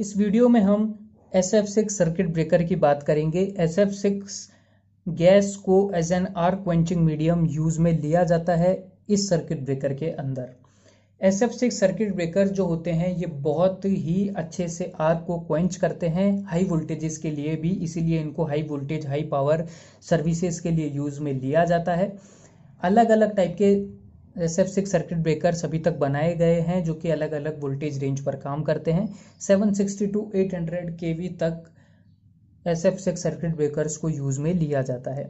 इस वीडियो में हम S F six circuit breaker की बात करेंगे एस एफ सिक्स गैस को as an arc quenching medium use में लिया जाता है इस सर्किट ब्रेकर के अंदर S F six circuit breaker जो होते हैं ये बहुत ही अच्छे से आर को क्वेंच करते हैं हाई वोल्टेजेस के लिए भी इसीलिए इनको high voltage high power services के लिए यूज में लिया जाता है अलग अलग टाइप के S F six circuit breaker सभी तक बनाए गए हैं जो कि अलग अलग वोल्टेज रेंज पर काम करते हैं seven sixty to eight hundred K V तक S F six circuit breakers को यूज़ में लिया जाता है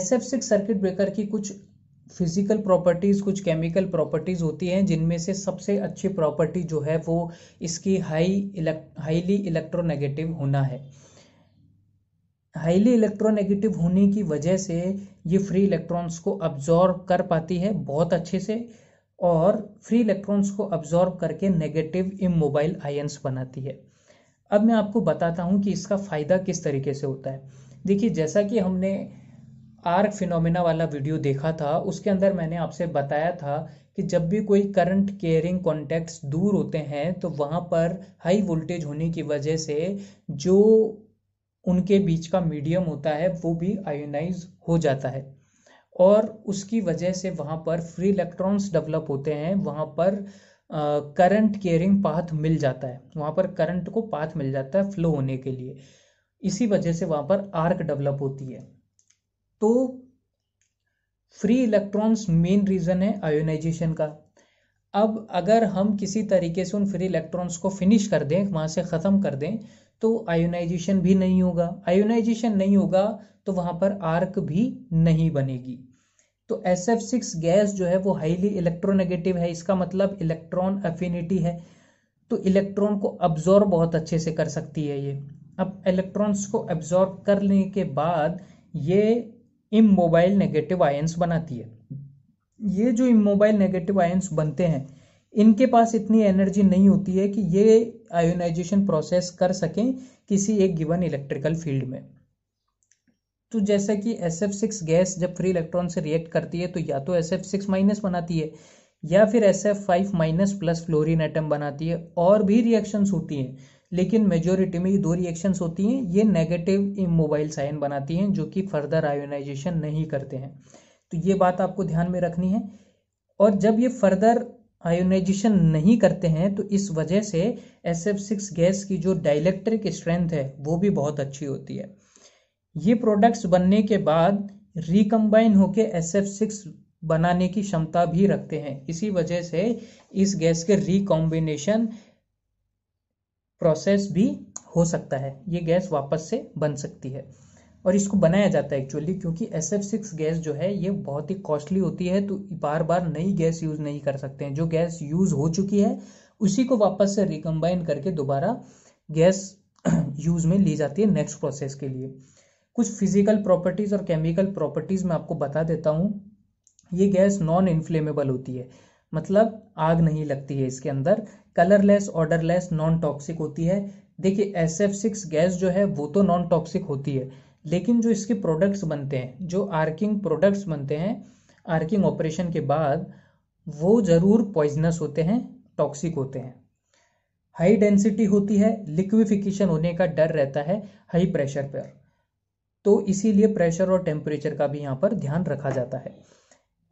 S F six circuit breaker की कुछ फिजिकल प्रॉपर्टीज़ कुछ केमिकल प्रॉपर्टीज़ होती हैं जिनमें से सबसे अच्छी प्रॉपर्टी जो है वो इसकी हाई हाईली इलेक्ट्रोनेगेटिव होना है हाईली इलेक्ट्रोनेगेटिव होने की वजह से ये फ्री इलेक्ट्रॉन्स को अब्जॉर्ब कर पाती है बहुत अच्छे से और फ्री इलेक्ट्रॉन्स को अब्जॉर्ब करके नेगेटिव इमोबाइल आयंस बनाती है अब मैं आपको बताता हूँ कि इसका फ़ायदा किस तरीके से होता है देखिए जैसा कि हमने आर्क फिनोमेना वाला वीडियो देखा था उसके अंदर मैंने आपसे बताया था कि जब भी कोई करंट केयरिंग कॉन्टैक्ट्स दूर होते हैं तो वहाँ पर हाई वोल्टेज होने की वजह से जो उनके बीच का मीडियम होता है वो भी आयोनाइज हो जाता है और उसकी वजह से वहाँ पर फ्री इलेक्ट्रॉन्स डेवलप होते हैं वहाँ पर करंट केयरिंग पाथ मिल जाता है वहाँ पर करंट को पाथ मिल जाता है फ्लो होने के लिए इसी वजह से वहाँ पर आर्क डेवलप होती है तो फ्री इलेक्ट्रॉन्स मेन रीज़न है आयोनाइजेशन का अब अगर हम किसी तरीके से उन फ्री इलेक्ट्रॉन्स को फिनिश कर दें वहाँ से ख़त्म कर दें तो आयोनाइजेशन भी नहीं होगा आयोनाइजेशन नहीं होगा तो वहां पर आर्क भी नहीं बनेगी तो एस एफ सिक्स गैस जो है वो हाईली इलेक्ट्रोनेगेटिव है इसका मतलब इलेक्ट्रॉन अफिनिटी है तो इलेक्ट्रॉन को अब्जॉर्ब बहुत अच्छे से कर सकती है ये अब इलेक्ट्रॉन्स को एब्जॉर्ब करने के बाद ये इमोबाइल नेगेटिव आयंस बनाती है ये जो इमोबाइल नेगेटिव आयंस बनते हैं इनके पास इतनी एनर्जी नहीं होती है कि ये आयोनाइजेशन प्रोसेस कर सकें किसी एक गिवन इलेक्ट्रिकल फील्ड में तो जैसा कि एस एफ सिक्स गैस जब फ्री इलेक्ट्रॉन से रिएक्ट करती है तो या तो एस एफ सिक्स माइनस बनाती है या फिर S F five minus plus fluorine atom बनाती है और भी रिएक्शंस होती हैं लेकिन मेजोरिटी में ये दो रिएक्शंस होती हैं ये नेगेटिव इमोबाइल साइन बनाती हैं जो कि फर्दर आयोनाइजेशन नहीं करते हैं तो ये बात आपको ध्यान में रखनी है और जब ये फर्दर आयोनाइजेशन नहीं करते हैं तो इस वजह से एस एफ सिक्स गैस की जो डायलेक्ट्रिक स्ट्रेंथ है वो भी बहुत अच्छी होती है ये प्रोडक्ट्स बनने के बाद रिकम्बाइन होकर एस एफ सिक्स बनाने की क्षमता भी रखते हैं इसी वजह से इस गैस के रिकॉम्बिनेशन प्रोसेस भी हो सकता है ये गैस वापस से बन सकती है और इसको बनाया जाता है एक्चुअली क्योंकि एस एफ सिक्स गैस जो है ये बहुत ही कॉस्टली होती है तो बार बार नई गैस यूज़ नहीं कर सकते हैं जो गैस यूज़ हो चुकी है उसी को वापस से रिकम्बाइन करके दोबारा गैस यूज़ में ली जाती है नेक्स्ट प्रोसेस के लिए कुछ फिजिकल प्रॉपर्टीज़ और केमिकल प्रॉपर्टीज़ मैं आपको बता देता हूँ ये गैस नॉन इन्फ्लेमेबल होती है मतलब आग नहीं लगती है इसके अंदर कलरलेस ऑर्डरलेस नॉन टॉक्सिक होती है देखिए एस एफ सिक्स गैस जो है वो तो नॉन टॉक्सिक होती है लेकिन जो इसके प्रोडक्ट्स बनते हैं जो आर्किंग प्रोडक्ट्स बनते हैं आर्किंग ऑपरेशन के बाद वो ज़रूर पॉइजनस होते हैं टॉक्सिक होते हैं हाई डेंसिटी होती है लिक्विफिकेशन होने का डर रहता है हाई प्रेशर पर तो इसीलिए प्रेशर और टेम्परेचर का भी यहाँ पर ध्यान रखा जाता है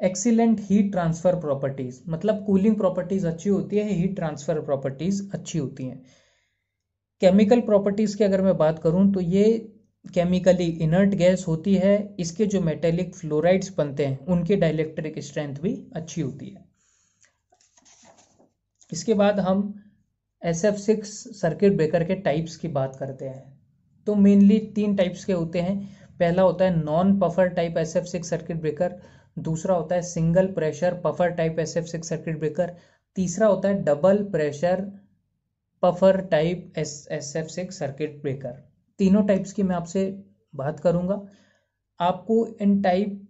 एक्सीलेंट हीट ट्रांसफर प्रॉपर्टीज मतलब कूलिंग प्रॉपर्टीज अच्छी होती है हीट ट्रांसफर प्रॉपर्टीज अच्छी होती हैं केमिकल प्रॉपर्टीज की अगर मैं बात करूं तो ये केमिकली इनर्ट गैस होती है इसके जो मेटेलिक फ्लोराइड्स बनते हैं उनकी डायलैक्ट्रिक स्ट्रेंथ भी अच्छी होती है इसके बाद हम S F six circuit breaker के टाइप्स की बात करते हैं तो मेनली तीन टाइप्स के होते हैं पहला होता है non puffer type S F six circuit breaker दूसरा होता है single pressure puffer type S F six circuit breaker तीसरा होता है double pressure puffer type S S F six circuit breaker तीनों टाइप्स की मैं आपसे बात करूंगा आपको इन टाइप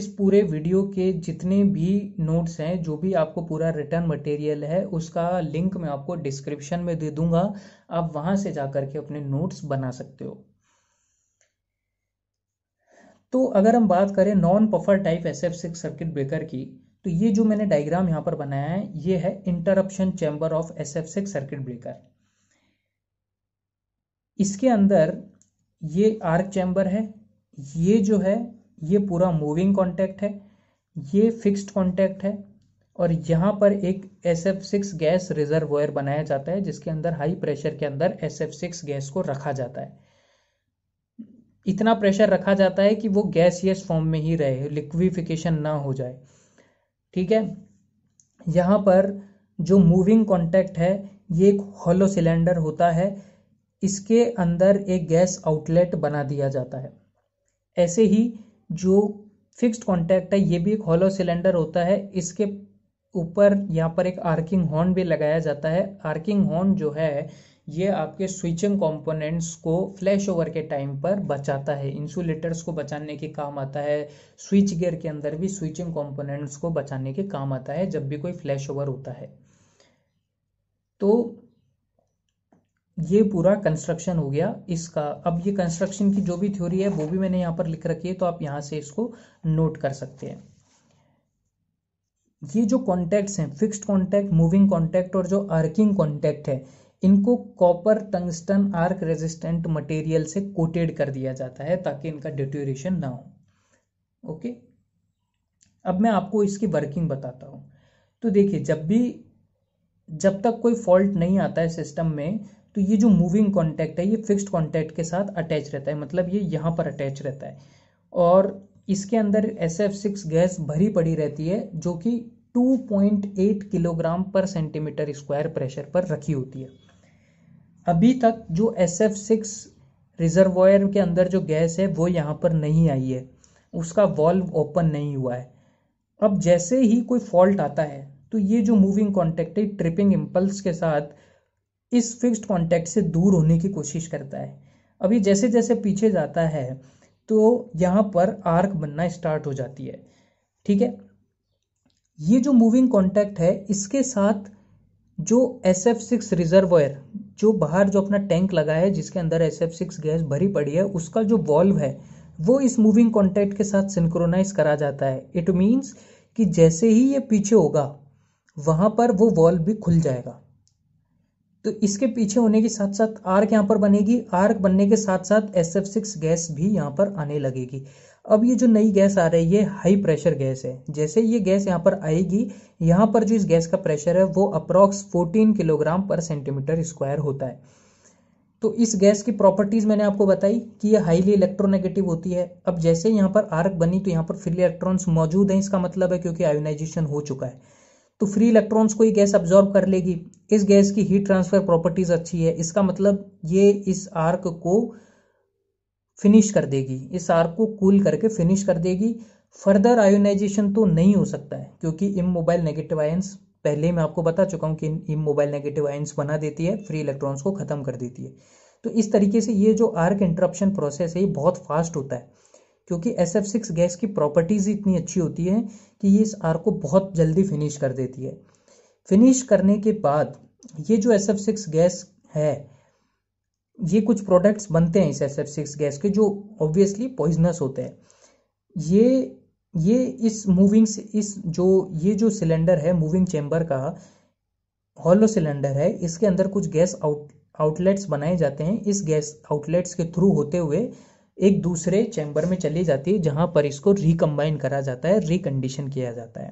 इस पूरे वीडियो के जितने भी नोट्स हैं जो भी आपको पूरा रिटर्न मटेरियल है उसका लिंक मैं आपको डिस्क्रिप्शन में दे दूंगा आप वहां से जा करके अपने नोट्स बना सकते हो तो अगर हम बात करें non puffer type S F six circuit breaker की तो ये जो मैंने डायग्राम यहाँ पर बनाया है ये है interruption chamber of S F six circuit breaker इसके अंदर ये आर्क चैम्बर है ये जो है ये पूरा मूविंग कॉन्टैक्ट है ये फिक्स्ड कॉन्टैक्ट है और यहाँ पर एक S F six gas reservoir बनाया जाता है जिसके अंदर हाई प्रेशर के अंदर एस एफ सिक्स गैस को रखा जाता है इतना प्रेशर रखा जाता है कि वो गैस यस फॉर्म में ही रहे लिक्विफिकेशन ना हो जाए ठीक है यहाँ पर जो मूविंग कॉन्टैक्ट है ये एक हॉलो सिलेंडर होता है इसके अंदर एक गैस आउटलेट बना दिया जाता है ऐसे ही जो फिक्स्ड कॉन्टैक्ट है ये भी एक हॉलो सिलेंडर होता है इसके ऊपर यहाँ पर एक आर्किंग हॉर्न भी लगाया जाता है आर्किंग हॉर्न जो है ये आपके स्विचिंग कंपोनेंट्स को फ्लैश ओवर के टाइम पर बचाता है इंसुलेटर्स को बचाने के काम आता है स्विच गियर के अंदर भी स्विचिंग कंपोनेंट्स को बचाने के काम आता है जब भी कोई फ्लैश ओवर होता है तो ये पूरा कंस्ट्रक्शन हो गया इसका अब ये कंस्ट्रक्शन की जो भी थ्योरी है वो भी मैंने यहां पर लिख रखी है तो आप यहां से इसको नोट कर सकते हैं ये जो कॉन्टैक्ट्स हैं फिक्स्ड कॉन्टैक्ट मूविंग कॉन्टैक्ट और जो आर्किंग कॉन्टैक्ट है इनको copper tungsten arc resistant material से कोटेड कर दिया जाता है ताकि इनका डिटोरेशन ना हो ओके अब मैं आपको इसकी वर्किंग बताता हूं तो देखिए जब भी जब तक कोई फॉल्ट नहीं आता है सिस्टम में तो ये जो मूविंग कॉन्टैक्ट है ये फिक्स्ड कॉन्टैक्ट के साथ अटैच रहता है मतलब ये यहाँ पर अटैच रहता है और इसके अंदर एस एफ सिक्स गैस भरी पड़ी रहती है जो कि 2.8 किलोग्राम पर सेंटीमीटर स्क्वायर प्रेशर पर रखी होती है अभी तक जो एस एफ सिक्स रिजर्वायर के अंदर जो गैस है वो यहाँ पर नहीं आई है उसका वॉल्व ओपन नहीं हुआ है अब जैसे ही कोई फॉल्ट आता है तो ये जो मूविंग कॉन्टेक्ट है ट्रिपिंग इम्पल्स के साथ इस फिक्स्ड कॉन्टैक्ट से दूर होने की कोशिश करता है अभी जैसे जैसे पीछे जाता है तो यहाँ पर आर्क बनना स्टार्ट हो जाती है ठीक है ये जो मूविंग कॉन्टैक्ट है इसके साथ जो एस एफ सिक्स रिजर्वयर जो बाहर जो अपना टैंक लगा है जिसके अंदर एस एफ सिक्स गैस भरी पड़ी है उसका जो वॉल्व है वो इस मूविंग कॉन्टैक्ट के साथ सिंक्रोनाइज करा जाता है इट मीन्स कि जैसे ही ये पीछे होगा वहाँ पर वो वॉल्व भी खुल जाएगा तो इसके पीछे होने के साथ साथ आर्क यहाँ पर बनेगी आर्क बनने के साथ साथ एस एफ सिक्स गैस भी यहाँ पर आने लगेगी अब ये जो नई गैस आ रही है हाई प्रेशर गैस है जैसे ये गैस यहाँ पर आएगी यहाँ पर जो इस गैस का प्रेशर है वो अप्रॉक्स 14 किलोग्राम पर सेंटीमीटर स्क्वायर होता है तो इस गैस की प्रॉपर्टीज़ मैंने आपको बताई कि ये हाईली इलेक्ट्रोनेगेटिव होती है अब जैसे यहाँ पर आर्क बनी तो यहाँ पर फ्री इलेक्ट्रॉन्स मौजूद हैं इसका मतलब है क्योंकि आयोनाइजेशन हो चुका है तो फ्री इलेक्ट्रॉन्स को ये गैस अब्जॉर्ब कर लेगी इस गैस की हीट ट्रांसफर प्रॉपर्टीज अच्छी है इसका मतलब ये इस आर्क को फिनिश कर देगी इस आर्क को कूल करके फिनिश कर देगी फर्दर आयोनाइजेशन तो नहीं हो सकता है क्योंकि इमोबाइल नेगेटिव आयंस पहले मैं आपको बता चुका हूँ कि इमोबाइल नेगेटिव आयंस बना देती है फ्री इलेक्ट्रॉन्स को ख़त्म कर देती है तो इस तरीके से ये जो आर्क इंटरप्शन प्रोसेस है ये बहुत फास्ट होता है क्योंकि एस एफ सिक्स गैस की प्रॉपर्टीज़ इतनी अच्छी होती है कि ये इस आर को बहुत जल्दी फिनिश कर देती है फिनिश करने के बाद ये जो एस एफ सिक्स गैस है ये कुछ प्रोडक्ट्स बनते हैं इस एस एफ सिक्स गैस के जो ऑब्वियसली पॉइजनस होते हैं ये ये इस मूविंग इस जो ये जो सिलेंडर है मूविंग चेम्बर का हॉलो सिलेंडर है इसके अंदर कुछ गैस आउट आउटलेट्स बनाए जाते हैं इस गैस आउटलेट्स के थ्रू होते हुए एक दूसरे चैम्बर में चली जाती है जहां पर इसको रिकम्बाइन करा जाता है रिकंडीशन किया जाता है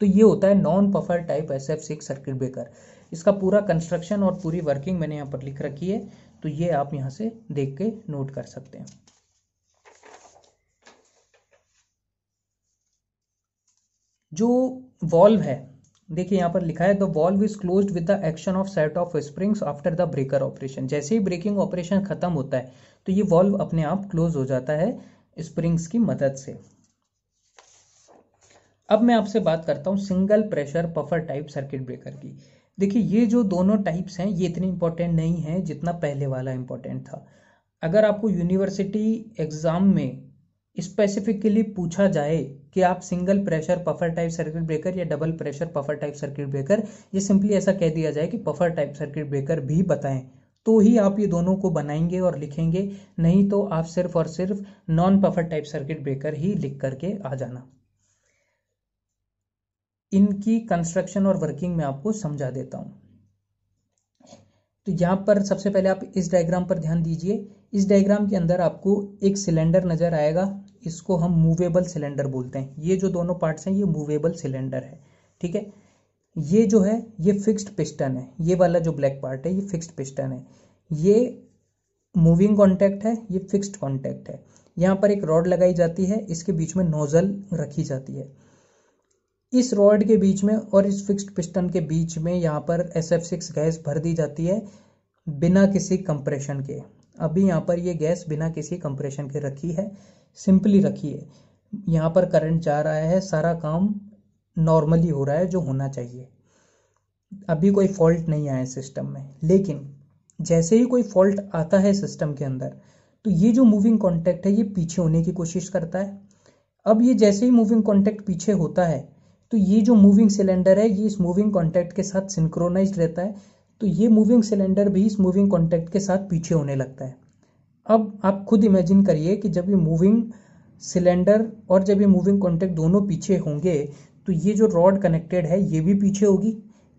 तो ये होता है non puffer type S F six circuit breaker इसका पूरा कंस्ट्रक्शन और पूरी वर्किंग मैंने यहाँ पर लिख रखी है तो ये आप यहाँ से देख के नोट कर सकते हैं जो वॉल्व है देखिए यहाँ पर लिखा है the valve is close with the action of set of springs after the breaker operation जैसे ही ब्रेकिंग ऑपरेशन खत्म होता है तो ये वॉल्व अपने आप क्लोज हो जाता है स्प्रिंग्स की मदद से अब मैं आपसे बात करता हूँ single pressure puffer type circuit breaker की देखिए ये जो दोनों टाइप्स हैं ये इतने इंपॉर्टेंट नहीं है जितना पहले वाला इंपॉर्टेंट था अगर आपको यूनिवर्सिटी एग्ज़ाम में स्पेसिफिकली पूछा जाए कि आप single pressure puffer type circuit breaker या double pressure puffer type circuit breaker ये सिंपली ऐसा कह दिया जाए कि पफर टाइप सर्किट ब्रेकर भी बताएं तो ही आप ये दोनों को बनाएंगे और लिखेंगे नहीं तो आप सिर्फ और सिर्फ non puffer type circuit breaker ही लिख करके आ जाना इनकी कंस्ट्रक्शन और वर्किंग में आपको समझा देता हूं तो यहां पर सबसे पहले आप इस डायग्राम पर ध्यान दीजिए इस डायग्राम के अंदर आपको एक सिलेंडर नज़र आएगा इसको हम मूवेबल सिलेंडर बोलते हैं ये जो दोनों पार्ट्स हैं ये मूवेबल सिलेंडर है ठीक है ये जो है ये फिक्स्ड पिस्टन है ये वाला जो ब्लैक पार्ट है ये फिक्स्ड पिस्टन है ये मूविंग कॉन्टैक्ट है ये फिक्स्ड कॉन्टैक्ट है यहाँ पर एक रॉड लगाई जाती है इसके बीच में नोजल रखी जाती है इस रॉड के बीच में और इस फिक्स्ड पिस्टन के बीच में यहाँ पर एस एफ सिक्स गैस भर दी जाती है बिना किसी कंप्रेशन के अभी यहाँ पर ये गैस बिना किसी कंप्रेशन के रखी है सिंपली रखी है यहाँ पर करंट जा रहा है सारा काम नॉर्मली हो रहा है जो होना चाहिए अभी कोई फॉल्ट नहीं आया सिस्टम में लेकिन जैसे ही कोई फॉल्ट आता है सिस्टम के अंदर तो ये जो मूविंग कॉन्टैक्ट है ये पीछे होने की कोशिश करता है अब ये जैसे ही मूविंग कॉन्टैक्ट पीछे होता है तो ये जो मूविंग सिलेंडर है ये इस मूविंग कॉन्टैक्ट के साथ सिंक्रोनाइज रहता है तो ये मूविंग सिलेंडर भी इस मूविंग कॉन्टैक्ट के साथ पीछे होने लगता है अब आप खुद इमेजिन करिए कि जब ये मूविंग सिलेंडर और जब ये मूविंग कॉन्टैक्ट दोनों पीछे होंगे तो ये जो रॉड कनेक्टेड है ये भी पीछे होगी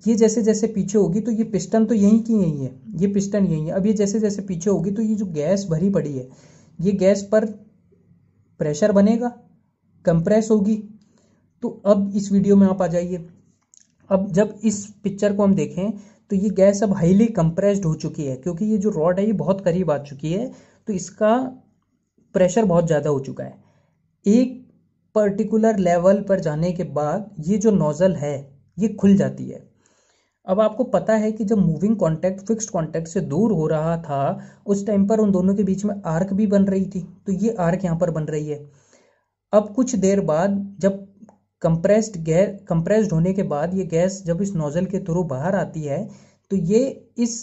ये जैसे जैसे पीछे होगी तो ये पिस्टन तो यहीं की यहीं है ये पिस्टन यहीं है अब ये जैसे जैसे पीछे होगी तो ये जो गैस भरी पड़ी है ये गैस पर प्रेशर बनेगा कंप्रेस होगी तो अब इस वीडियो में आप आ जाइए अब जब इस पिक्चर को हम देखें तो ये गैस अब हाईली कंप्रेस्ड हो चुकी है क्योंकि ये जो रॉड है ये बहुत करीब आ चुकी है तो इसका प्रेशर बहुत ज़्यादा हो चुका है एक पर्टिकुलर लेवल पर जाने के बाद ये जो नोज़ल है ये खुल जाती है अब आपको पता है कि जब मूविंग कॉन्टैक्ट फिक्स्ड कॉन्टैक्ट से दूर हो रहा था उस टाइम पर उन दोनों के बीच में आर्क भी बन रही थी तो ये आर्क यहाँ पर बन रही है अब कुछ देर बाद जब कंप्रेस्ड गैस कंप्रेस्ड होने के बाद ये गैस जब इस नोजल के थ्रू बाहर आती है तो ये इस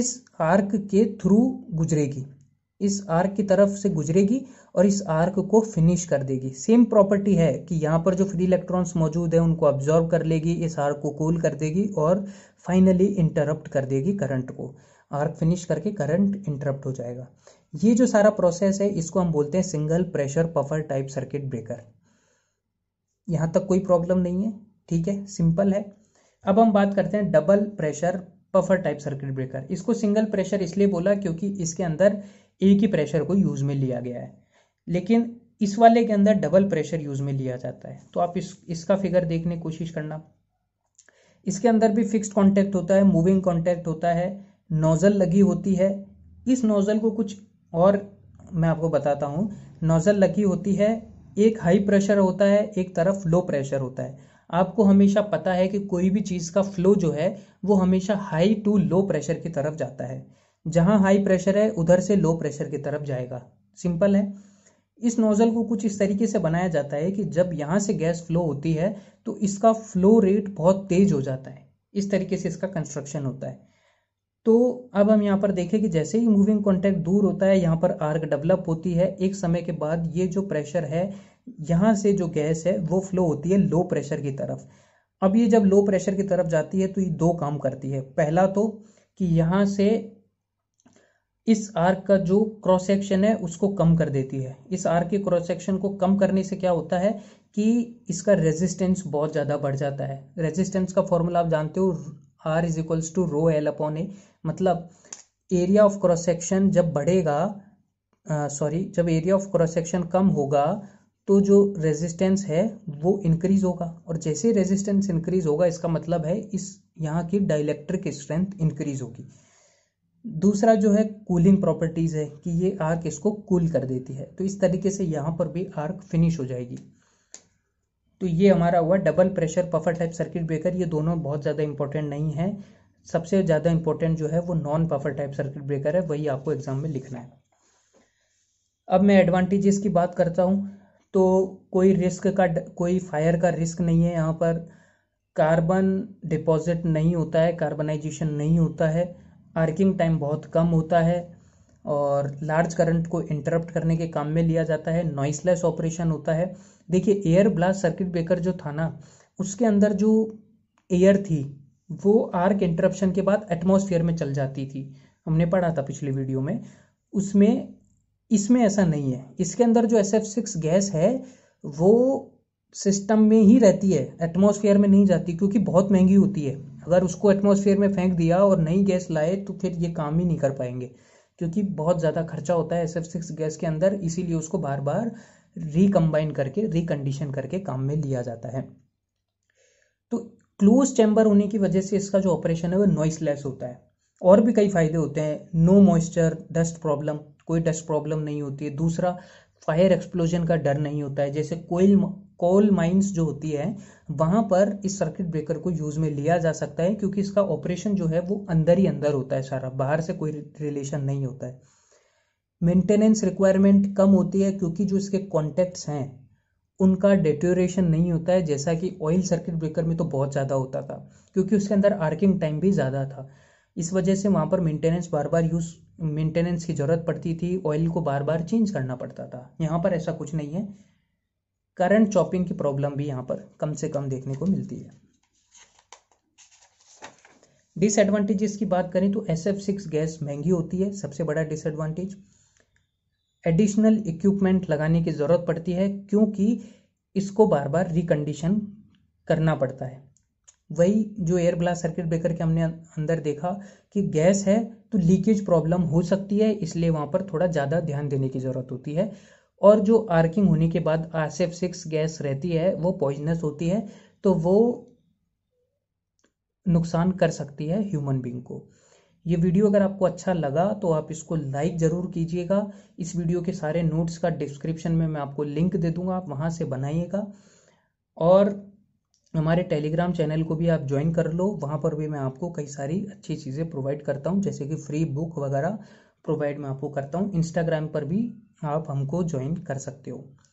इस आर्क के थ्रू गुजरेगी इस आर्क की तरफ से गुजरेगी और इस आर्क को फिनिश कर देगी सेम प्रॉपर्टी है कि यहाँ पर जो फ्री इलेक्ट्रॉन्स मौजूद है उनको ऑब्जॉर्व कर लेगी इस आर्क को कूल कर देगी और फाइनली इंटरप्ट कर देगी करंट को आर्क फिनिश करके करंट इंटरप्ट हो जाएगा ये जो सारा प्रोसेस है इसको हम बोलते हैं single pressure puffer type circuit breaker यहाँ तक कोई प्रॉब्लम नहीं है ठीक है सिंपल है अब हम बात करते हैं double pressure puffer type circuit breaker इसको सिंगल प्रेशर इसलिए बोला क्योंकि इसके अंदर एक ही प्रेशर को यूज़ में लिया गया है लेकिन इस वाले के अंदर डबल प्रेशर यूज़ में लिया जाता है तो आप इस इसका फिगर देखने की कोशिश करना इसके अंदर भी फिक्स्ड कांटेक्ट होता है मूविंग कांटेक्ट होता है नोज़ल लगी होती है इस नोज़ल को कुछ और मैं आपको बताता हूँ नोज़ल लगी होती है एक हाई प्रेशर होता है एक तरफ लो प्रेशर होता है आपको हमेशा पता है कि कोई भी चीज़ का फ्लो जो है वो हमेशा हाई टू लो प्रेशर की तरफ जाता है जहाँ हाई प्रेशर है उधर से लो प्रेशर की तरफ जाएगा सिंपल है इस नोज़ल को कुछ इस तरीके से बनाया जाता है कि जब यहाँ से गैस फ्लो होती है तो इसका फ्लो रेट बहुत तेज़ हो जाता है इस तरीके से इसका कंस्ट्रक्शन होता है तो अब हम यहाँ पर देखें कि जैसे ही मूविंग कॉन्टैक्ट दूर होता है यहाँ पर आर्क डेवलप होती है एक समय के बाद ये जो प्रेशर है यहाँ से जो गैस है वो फ्लो होती है लो प्रेशर की तरफ अब ये जब लो प्रेशर की तरफ जाती है तो ये दो काम करती है पहला तो कि यहाँ से इस आर्क का जो क्रॉस सेक्शन है उसको कम कर देती है इस आर्क के क्रॉस सेक्शन को कम करने से क्या होता है कि इसका रेजिस्टेंस बहुत ज़्यादा बढ़ जाता है रेजिस्टेंस का फॉर्मूला आप जानते हो R is equals to rho L upon A मतलब एरिया ऑफ क्रॉस सेक्शन जब बढ़ेगा सॉरी जब एरिया ऑफ क्रॉस सेक्शन कम होगा तो जो रेजिस्टेंस है वो इंक्रीज होगा और जैसे रेजिस्टेंस इंक्रीज होगा इसका मतलब है इस यहाँ की डायलैक्ट्रिक स्ट्रेंथ इंक्रीज होगी दूसरा जो है कूलिंग प्रॉपर्टीज़ है कि ये आर्क इसको कूल cool कर देती है तो इस तरीके से यहाँ पर भी आर्क फिनिश हो जाएगी तो ये हमारा हुआ double pressure puffer type circuit breaker ये दोनों बहुत ज़्यादा इंपॉर्टेंट नहीं है सबसे ज़्यादा इंपॉर्टेंट जो है वो non power type circuit breaker है वही आपको एग्जाम में लिखना है अब मैं एडवांटेजेस की बात करता हूँ तो कोई रिस्क का कोई फायर का रिस्क नहीं है यहाँ पर कार्बन डिपॉजिट नहीं होता है कार्बनाइजेशन नहीं होता है आर्किंग टाइम बहुत कम होता है और लार्ज करंट को इंटरप्ट करने के काम में लिया जाता है नॉइसलेस ऑपरेशन होता है देखिए एयर ब्लास्ट सर्किट ब्रेकर जो था ना उसके अंदर जो एयर थी वो आर्क इंटरप्शन के बाद एटमोसफियर में चल जाती थी हमने पढ़ा था पिछले वीडियो में उसमें इसमें ऐसा नहीं है इसके अंदर जो एस एफ सिक्स गैस है वो सिस्टम में ही रहती है एटमॉस्फेयर में नहीं जाती क्योंकि बहुत महंगी होती है अगर उसको एटमॉस्फेयर में फेंक दिया और नई गैस लाए तो फिर ये काम ही नहीं कर पाएंगे क्योंकि बहुत ज़्यादा खर्चा होता है एस एफ सिक्स गैस के अंदर इसीलिए उसको बार बार रिकम्बाइन करके रिकंडीशन करके काम में लिया जाता है तो क्लोज चैम्बर होने की वजह से इसका जो ऑपरेशन है वो नॉइसलेस होता है और भी कई फ़ायदे होते हैं नो मॉइस्चर डस्ट प्रॉब्लम कोई डस्ट प्रॉब्लम नहीं होती है दूसरा फायर एक्सप्लोजन का डर नहीं होता है जैसे कोयल कोल माइंस जो होती है वहाँ पर इस सर्किट ब्रेकर को यूज़ में लिया जा सकता है क्योंकि इसका ऑपरेशन जो है वो अंदर ही अंदर होता है सारा बाहर से कोई रिलेशन नहीं होता है मेंटेनेंस रिक्वायरमेंट कम होती है क्योंकि जो इसके कॉन्टैक्ट्स हैं उनका डेटोरेशन नहीं होता है जैसा कि ऑयल सर्किट ब्रेकर में तो बहुत ज़्यादा होता था क्योंकि उसके अंदर आर्किंग टाइम भी ज़्यादा था इस वजह से वहाँ पर मेंटेनेंस बार बार यूज़ मेंटेनेंस की ज़रूरत पड़ती थी ऑयल को बार बार चेंज करना पड़ता था यहाँ पर ऐसा कुछ नहीं है करंट चॉपिंग की प्रॉब्लम भी यहाँ पर कम से कम देखने को मिलती है डिसएडवांटेजेस की बात करें तो एस एफ सिक्स गैस महंगी होती है सबसे बड़ा डिसएडवांटेज एडिशनल इक्विपमेंट लगाने की ज़रूरत पड़ती है क्योंकि इसको बार बार रिकंडीशन करना पड़ता है वही जो एयर ब्लास्ट सर्किट ब्रेकर के हमने अंदर देखा कि गैस है तो लीकेज प्रॉब्लम हो सकती है इसलिए वहाँ पर थोड़ा ज़्यादा ध्यान देने की ज़रूरत होती है और जो आर्किंग होने के बाद आरसेफ सिक्स गैस रहती है वो पॉइजनस होती है तो वो नुकसान कर सकती है ह्यूमन बींग को ये वीडियो अगर आपको अच्छा लगा तो आप इसको लाइक ज़रूर कीजिएगा इस वीडियो के सारे नोट्स का डिस्क्रिप्शन में मैं आपको लिंक दे दूंगा आप वहाँ से बनाइएगा और हमारे टेलीग्राम चैनल को भी आप ज्वाइन कर लो वहाँ पर भी मैं आपको कई सारी अच्छी चीज़ें प्रोवाइड करता हूँ जैसे कि फ्री बुक वगैरह प्रोवाइड मैं आपको करता हूँ इंस्टाग्राम पर भी आप हमको ज्वाइन कर सकते हो